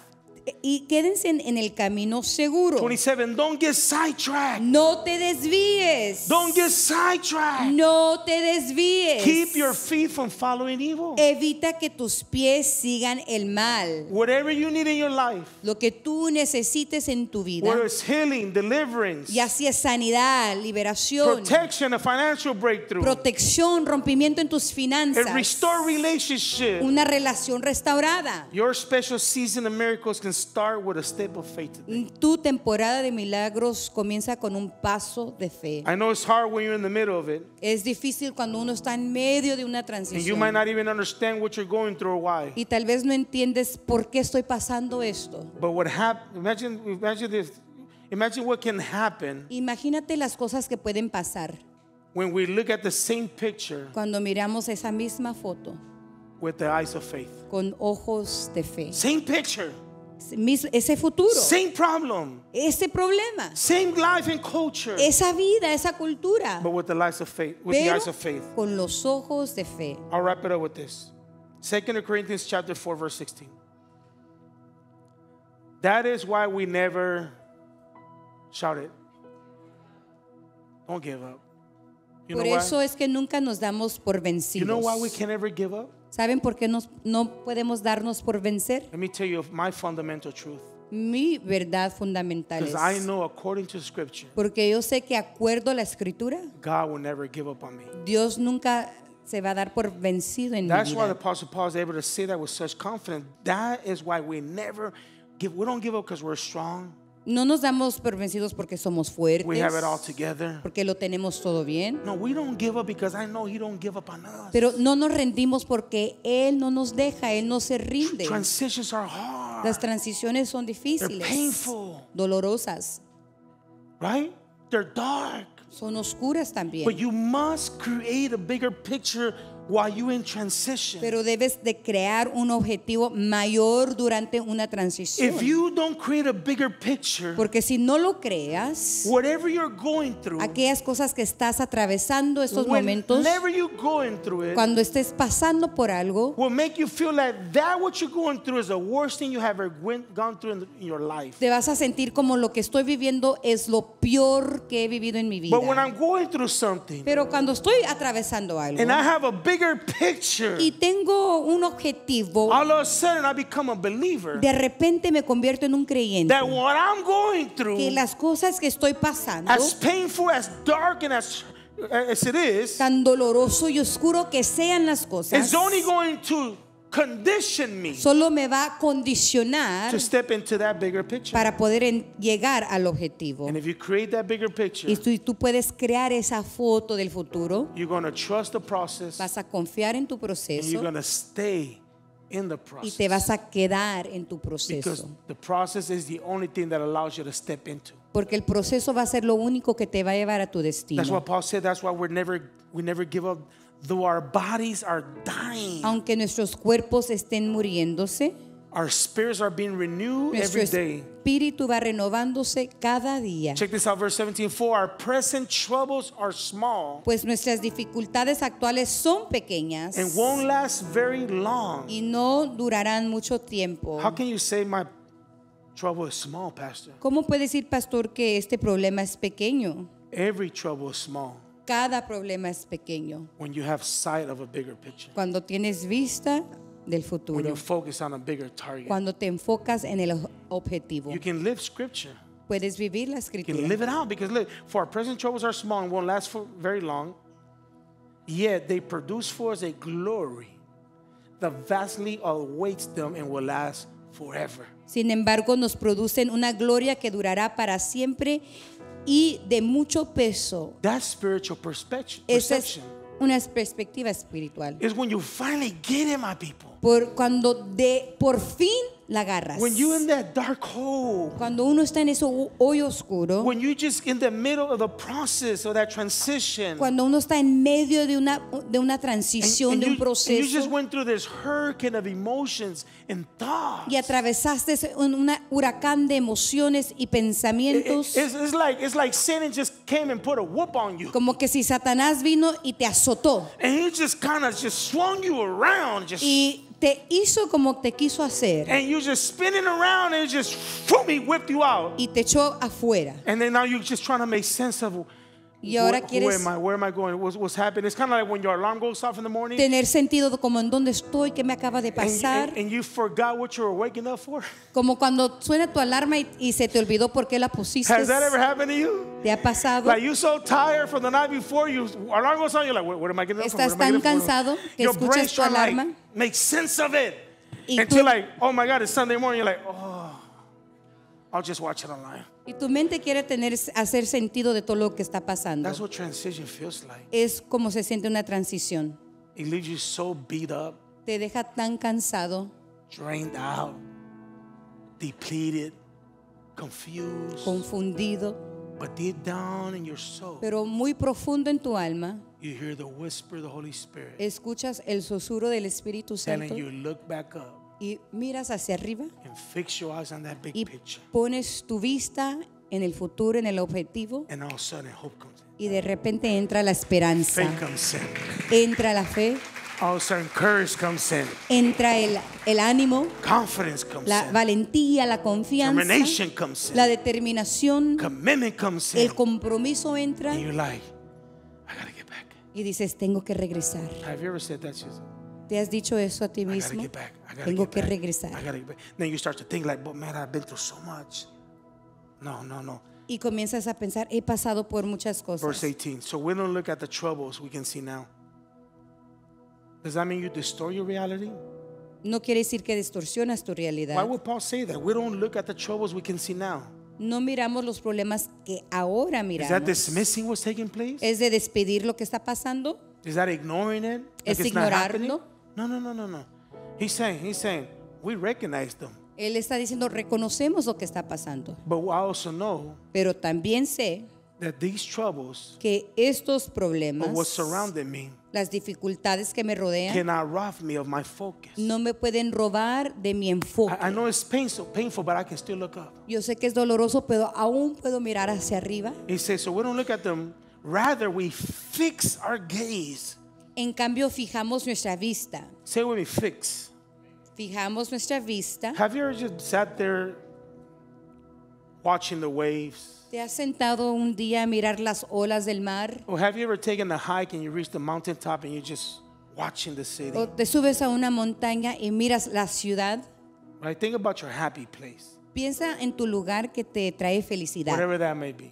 y quédense en, el camino seguro. 27, don't get sidetracked. No te desvíes. Don't get sidetracked. No te desvíes. Keep your feet from following evil. Evita que tus pies sigan el mal. Whatever you need in your life. Lo que tú necesites en tu vida. Whether it's healing, deliverance. Y así es sanidad, liberación. Protection, a financial breakthrough. Protección, rompimiento en tus finanzas. A restore relationship. Una relación restaurada. Your special season of miracles can Mm, tu temporada de milagros comienza con un paso de fe. Es difícil cuando uno está en medio de una transición. Y tal vez no entiendes por qué estoy pasando esto. Imagínate las cosas que pueden pasar. Cuando miramos esa misma foto. Con ojos de fe. Same picture ese futuro. Same problem. Ese problema. Same life and culture. Esa vida, esa cultura. But with the eyes of faith, with the eyes of faith. con los ojos de fe. I'll wrap it up with this. 2 Corinthians chapter 4 verse 16. That is why we never shouted. Don't give up. You Por know eso es que nunca nos damos por vencidos. You know why we can never give up? ¿Saben por qué no podemos darnos por vencer? Let me tell you my fundamental truth. Mi verdad fundamental I know according to scripture, porque yo sé que acuerdo la escritura, God will never give up on me. Dios nunca se va a dar por vencido en That's mi vida. Why the Apostle Paul is able to say that with such confidence. That is why we never give. We don't give up because we're strong. No nos damos por vencidos porque somos fuertes. Porque lo tenemos todo bien. Pero no nos rendimos porque él no nos deja, él no se rinde. Las transiciones son difíciles. Dolorosas. Son oscuras también. bigger picture pero debes de crear un objetivo mayor durante una transición. porque si no lo creas, aquellas cosas que estás atravesando estos momentos, cuando estés pasando por algo, Te vas a sentir como lo que estoy viviendo es lo peor que he vivido en mi vida. pero cuando estoy atravesando algo, and y tengo un objetivo. De repente me convierto en un creyente. que las cosas que estoy pasando, tan doloroso y oscuro que sean las cosas, condition me solo me va a condicionar to step into that bigger picture. para poder en, llegar al objetivo. And if you create that bigger picture, y si tú puedes crear esa foto del futuro, you're gonna trust the process, vas a confiar en tu proceso and you're gonna stay in the process. y te vas a quedar en tu proceso. Because the process is the only thing that allows you to step into. Porque el proceso va a ser lo único que te va a llevar a tu destino. That's what Paul said that's why we're never, we never give up Though our bodies are dying, aunque nuestros cuerpos estén muriéndose, our spirits are being renewed every day. espíritu va renovándose cada día. Check this out, verse 17. For our present troubles are small. Pues nuestras dificultades actuales son pequeñas. And won't last very long. Y no durarán mucho tiempo. How can you say my trouble is small, pastor? ¿Cómo puede decir, pastor, que este problema es pequeño? Every trouble is small. Cada problema es pequeño. When you have sight of a bigger picture. Cuando tienes vista del futuro. When you focus on a bigger target. Cuando te enfocas en el objetivo. You can live scripture. Puedes vivir la escritura. You can live it out because look, for our present troubles are small and won't last for very long. Yet they produce for us a glory that vastly awaits them and will last forever. Sin embargo, nos producen una gloria que durará para siempre y de mucho peso. Esa es una perspectiva espiritual. Es Por cuando de por fin la agarras. When you in that dark hole, Cuando uno está en ese hoyo oscuro, when you just in the middle of the process or that transition, cuando uno está en medio de una de una transición and, and de un proceso, and you just went through this hurricane of emotions and thoughts. Y atravesaste un huracán de emociones y pensamientos. It, it, it's, it's, like it's like Satan just came and put a whoop on you. Como que si Satanás vino y te azotó. And he just kind of just swung you around, just y te hizo como te quiso hacer. And you're just spinning around and just boom, he whipped you out. Y te echó afuera. And then now you're just trying to make sense of y ahora quieres tener sentido como en dónde estoy, qué me acaba de pasar. Como cuando suena tu alarma y, y se te olvidó por qué la pusiste. Has that ever happened to you? ¿Te ha pasado? Estás tan cansado que escuchas tu alarma. Like, make sense of it. Y Until tú, like, oh my God, it's Sunday morning. You're like, oh. Y tu mente quiere tener, hacer sentido de todo lo que está pasando. Es como se siente una transición. Te deja tan cansado, depleted, confused. confundido. Pero muy profundo en tu alma, escuchas el susurro del Espíritu Santo y miras hacia arriba y pones tu vista en el futuro, en el objetivo. Y de repente entra la esperanza. Entra la fe. Entra el, ánimo. la valentía, la confianza. La determinación. El compromiso entra. Y dices, tengo que regresar te has dicho eso a ti mismo. Tengo que regresar. No, no, no. Y comienzas a pensar, he pasado por muchas cosas. Verse 18. So we don't look at the troubles we can see now. Does that mean you distort your reality? No quiere decir que distorsionas tu realidad. Why would Paul say that? We don't look at the troubles we can see now. No miramos los problemas que ahora miramos. Is that dismissing what's taking place? Es de despedir lo que está pasando. Is that ignoring it? Like es ignorarlo no, no, no, no, no. He's saying, he's saying, we recognize them. Él está diciendo, reconocemos lo que está pasando. But also know Pero también sé that these troubles que estos problemas, me, las dificultades que me rodean, cannot rob me of my focus. no me pueden robar de mi enfoque. Yo sé que es doloroso, pero aún puedo mirar hacia arriba. He says, so we don't look at them, rather we fix our gaze en cambio, fijamos nuestra vista. Say with me, fix. Fijamos nuestra vista. Have you ever just sat there watching the waves? ¿Te has sentado un día a mirar las olas del mar? Or have you ever taken a hike and you reach the mountain top and you just watching the city? ¿O te subes a una montaña y miras la ciudad? Right, think about your happy place. Piensa en tu lugar que te trae felicidad. Whatever that may be.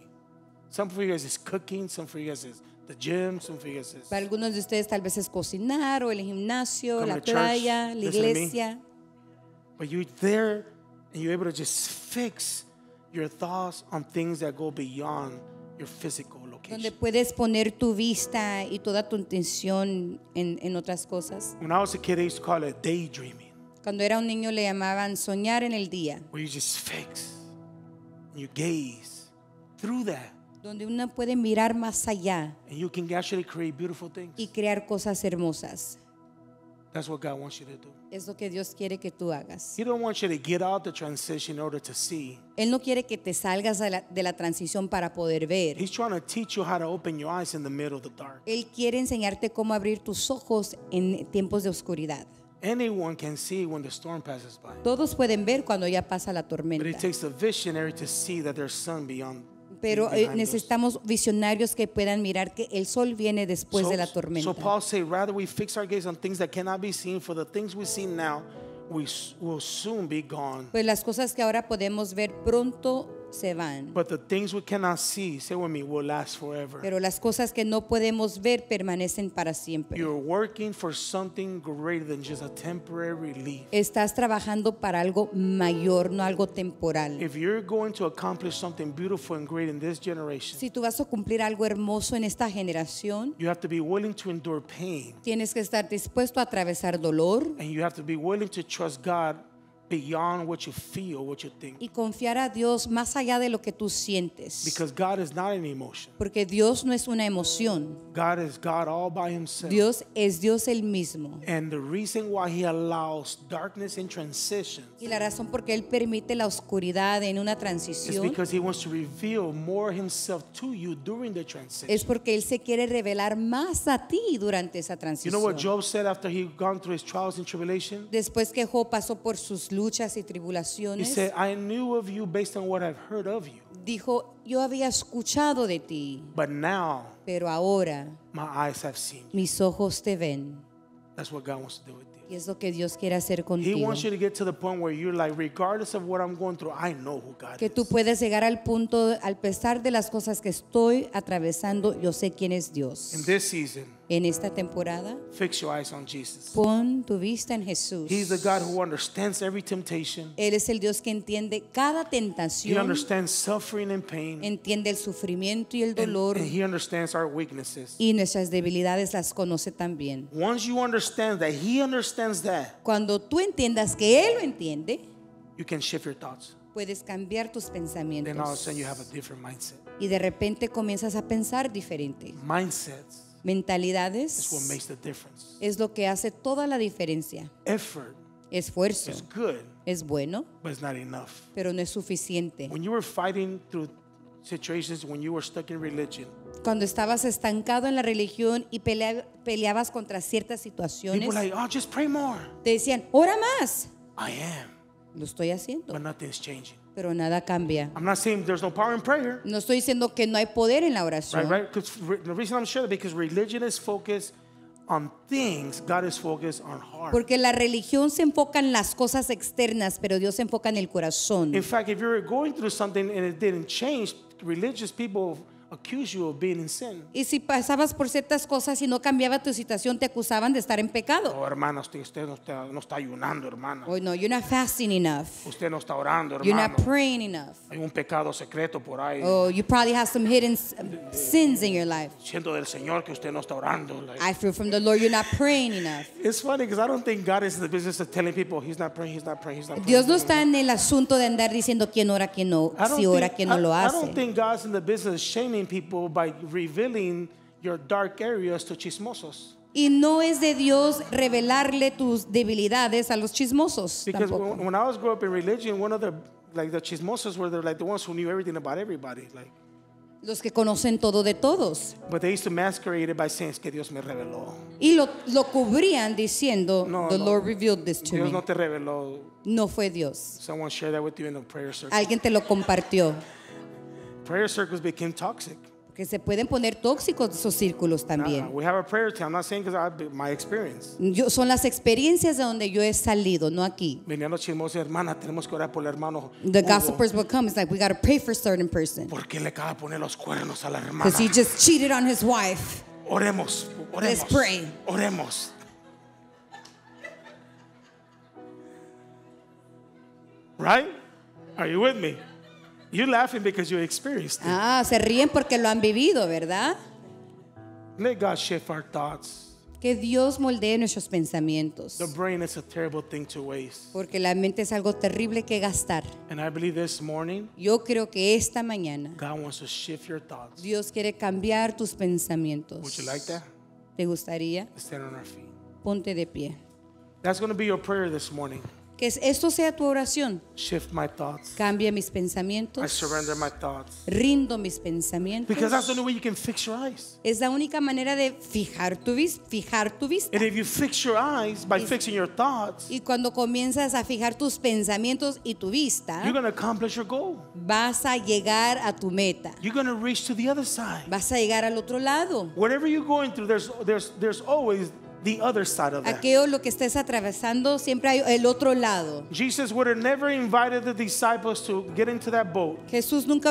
Some for you guys is cooking, some for you guys is the gym, and fíjese. Para algunos de ustedes tal vez es cocinar o el gimnasio, la playa, la iglesia. But you're there and you're able to just fix your thoughts on things that go beyond your physical location. Donde puedes poner tu vista y toda tu atención en, en otras cosas. When I was a kid, they used to call it daydreaming. Cuando era un niño le llamaban soñar en el día. Where you just fix, you gaze through that donde uno puede mirar más allá y crear cosas hermosas. That's what God wants you to do. Es lo que Dios quiere que tú hagas. Él no quiere que te salgas de la, transición para poder ver. Él quiere enseñarte cómo abrir tus ojos en tiempos de oscuridad. Anyone can see when the storm passes by. Todos pueden ver cuando ya pasa la tormenta. pero it takes a visionary to see that there's sun beyond pero eh, necesitamos visionarios que puedan mirar que el sol viene después de la tormenta. Pues las cosas que ahora podemos ver pronto se van. But the things we cannot see, say with me, will last forever. Pero las cosas que no podemos ver permanecen para siempre. You're working for something greater than just a temporary relief. Estás trabajando para algo mayor, no algo temporal. If you're going to accomplish something beautiful and great in this generation, Si tú vas a cumplir algo hermoso en esta generación, you have to be willing to endure pain, tienes que estar dispuesto a atravesar dolor and you have to be willing to trust God beyond what you feel, what you think. Y confiar a Dios más allá de lo que tú sientes. Because God is not an emotion. Porque Dios no es una emoción. God is God all by himself. Dios es Dios el mismo. And the reason why he allows darkness in transition. Y la razón por qué él permite la oscuridad en una transición. Is because he wants to reveal more himself to you during the transition. Es porque él se quiere revelar más a ti durante esa transición. You know what Job said after he gone through his trials and tribulations? Después que Job pasó por sus luchas y He tribulaciones. said, I knew of you based on what I've heard of you, Dijo, yo había escuchado de ti, but now pero ahora my eyes have seen you. mis ojos te ven. That's what God wants to do with you. Y es lo que Dios quiere hacer He contigo. wants you to get to the point where you're like, regardless of what I'm going through, I know who God Que is. tú puedes llegar al punto, al pesar de las cosas que estoy atravesando, yo sé quién es Dios. In this season, en esta temporada, fix your eyes on Jesus. Pon tu vista en Jesús. He's the God who understands every temptation. Él es el Dios que entiende cada tentación. He understands suffering and pain. Entiende el sufrimiento y el dolor. And, and he understands our weaknesses. Y nuestras debilidades las conoce también. Once you understand that, he understands that. Cuando tú entiendas que él lo entiende, you can shift your thoughts. Puedes cambiar tus pensamientos. Then all of a sudden you have a different mindset. Y de repente comienzas a pensar diferente. Mindsets mentalidades es lo que hace toda la diferencia. Esfuerzo es bueno, pero no es suficiente. cuando estabas estancado en la religión y peleabas contra ciertas situaciones, oh, te decían, ora más. Lo estoy haciendo pero nada cambia. I'm not saying there's no power in prayer. No estoy diciendo que no hay poder en la oración. Right, right? Because the reason I'm sure that because religion is focused on things, God is focused on heart. Porque la religión se enfoca en las cosas externas, pero Dios se enfoca en el corazón. In fact, if you were going through something and it didn't change, religious people accuse you of being in sin. Y si pasabas por ciertas cosas y no cambiaba tu situación, te acusaban de estar en pecado. Oh, hermana, usted, usted no, está, no está ayunando, hermana. Oh, no, you're not fasting enough. Usted no está orando, hermano. You're not praying enough. Hay un pecado secreto por ahí. Oh, you probably have some hidden um, sins in your life. Siento del Señor que usted no está orando. Like. I feel from the Lord you're not praying enough. It's funny because I don't think God is in the business of telling people he's not praying, he's not praying, he's not praying. Dios no está en el asunto de andar diciendo quién ora, quién no, si ora, quién no lo hace. I don't think God's in the business of shaming people by revealing your dark areas to chismosos. Y no es de Dios revelarle tus debilidades a los chismosos. Because tampoco. when I was growing up in religion, one of the like the chismosos were the, like the ones who knew everything about everybody, like. Los que conocen todo de todos. But they used to masquerade it by saying que Dios me reveló. Y lo, lo cubrían diciendo, no, The no, Lord revealed this to Dios me. no te reveló. No fue Dios. Someone shared that with you in a prayer circle. Alguien te lo compartió prayer circles became toxic. que se pueden poner tóxicos esos círculos también. Yo, son las experiencias de donde yo he salido, no aquí. Venían los chismosos, hermana, tenemos que orar por el hermano. The gossipers will come. It's like we got to pray for certain person. Porque le acaba de poner los cuernos a la hermana. Because he just cheated on his wife. Oremos, oremos. Let's pray. Oremos. Right? Are you with me? You're laughing because you experienced it. Ah, se ríen porque lo han vivido, ¿verdad? Let God shift our thoughts. Que Dios moldee nuestros pensamientos. The brain is a terrible thing to waste. Porque la mente es algo terrible que gastar. And I believe this morning, Yo creo que esta mañana God wants to shift your thoughts. Dios quiere cambiar tus pensamientos. Would you like that? ¿Te gustaría? Stand on our feet. Ponte de pie. That's going to be your prayer this morning. Que esto sea tu oración. Shift my thoughts. Cambia mis pensamientos. surrender my thoughts. Rindo mis pensamientos. Because that's the only way you can fix your eyes. Es la única manera de fijar tu, fijar tu vista. And if you fix your eyes by y, fixing your thoughts, cuando comienzas a fijar tus pensamientos y tu vista, accomplish your goal. vas a llegar a tu meta. reach to the other side. Vas a llegar al otro lado. Whatever you're going through, there's always the Aquello lo que estés atravesando siempre hay el otro lado. Jesús nunca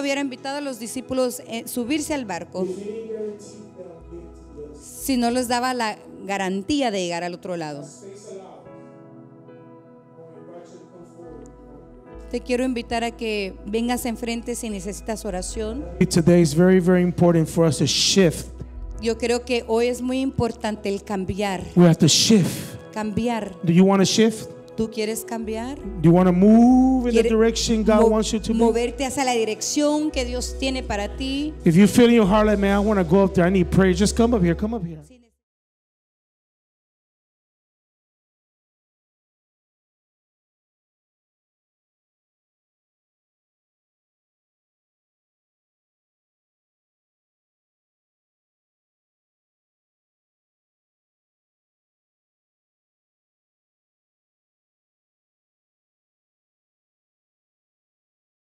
hubiera invitado a los discípulos a eh, subirse al barco si no les daba la garantía de llegar al otro lado. Te quiero invitar a que vengas enfrente si necesitas oración. Today is very very important for us to shift yo creo que hoy es muy importante el cambiar. We have to shift. Cambiar. Do you want to shift? ¿Tú quieres cambiar? Do you want to move in the direction God wants you to move? Moverte hacia la dirección que Dios tiene para ti. If you feel in your heart like, man, I want to go up there, I need prayer. Just come up here, come up here.